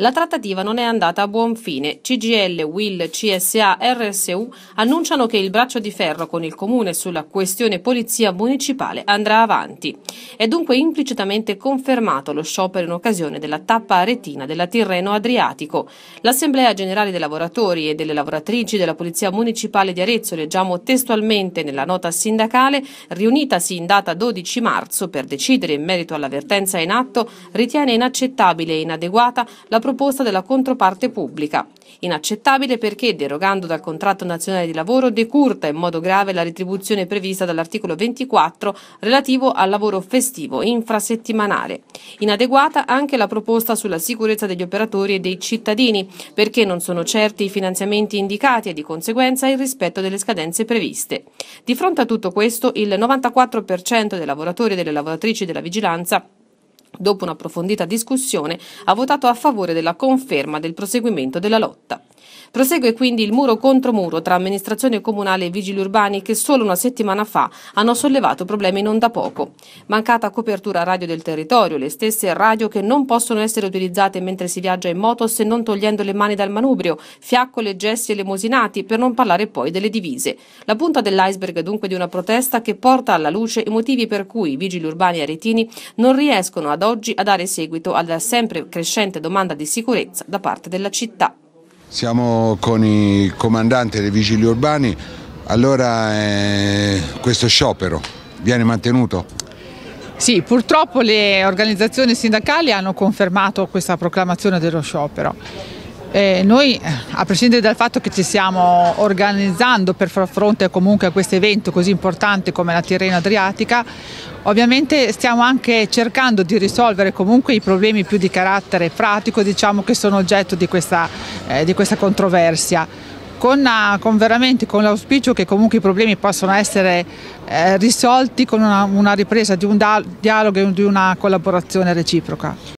La trattativa non è andata a buon fine. CGL, WIL, CSA, RSU annunciano che il braccio di ferro con il Comune sulla questione polizia municipale andrà avanti. È dunque implicitamente confermato lo sciopero in occasione della tappa aretina della Tirreno Adriatico. L'Assemblea Generale dei Lavoratori e delle Lavoratrici della Polizia Municipale di Arezzo, leggiamo testualmente nella nota sindacale, riunitasi in data 12 marzo per decidere in merito all'avvertenza in atto, ritiene inaccettabile e inadeguata la proposta proposta della controparte pubblica. Inaccettabile perché, derogando dal contratto nazionale di lavoro, decurta in modo grave la retribuzione prevista dall'articolo 24 relativo al lavoro festivo infrasettimanale. Inadeguata anche la proposta sulla sicurezza degli operatori e dei cittadini, perché non sono certi i finanziamenti indicati e di conseguenza il rispetto delle scadenze previste. Di fronte a tutto questo, il 94% dei lavoratori e delle lavoratrici della vigilanza dopo un'approfondita discussione, ha votato a favore della conferma del proseguimento della lotta. Prosegue quindi il muro contro muro tra amministrazione comunale e vigili urbani che solo una settimana fa hanno sollevato problemi non da poco. Mancata copertura radio del territorio, le stesse radio che non possono essere utilizzate mentre si viaggia in moto se non togliendo le mani dal manubrio, fiaccole, gesti e lemosinati, per non parlare poi delle divise. La punta dell'iceberg dunque di una protesta che porta alla luce i motivi per cui i vigili urbani aretini non riescono ad oggi a dare seguito alla sempre crescente domanda di sicurezza da parte della città. Siamo con i comandanti dei vigili urbani, allora eh, questo sciopero viene mantenuto? Sì, purtroppo le organizzazioni sindacali hanno confermato questa proclamazione dello sciopero. Eh, noi, a prescindere dal fatto che ci stiamo organizzando per far fronte comunque a questo evento così importante come la Tirreno Adriatica, Ovviamente stiamo anche cercando di risolvere comunque i problemi più di carattere pratico diciamo, che sono oggetto di questa eh, di questa controversia. Con, ah, con, veramente con l'auspicio che comunque i problemi possano essere eh, risolti con una, una, ripresa di un dialogo e di una collaborazione reciproca.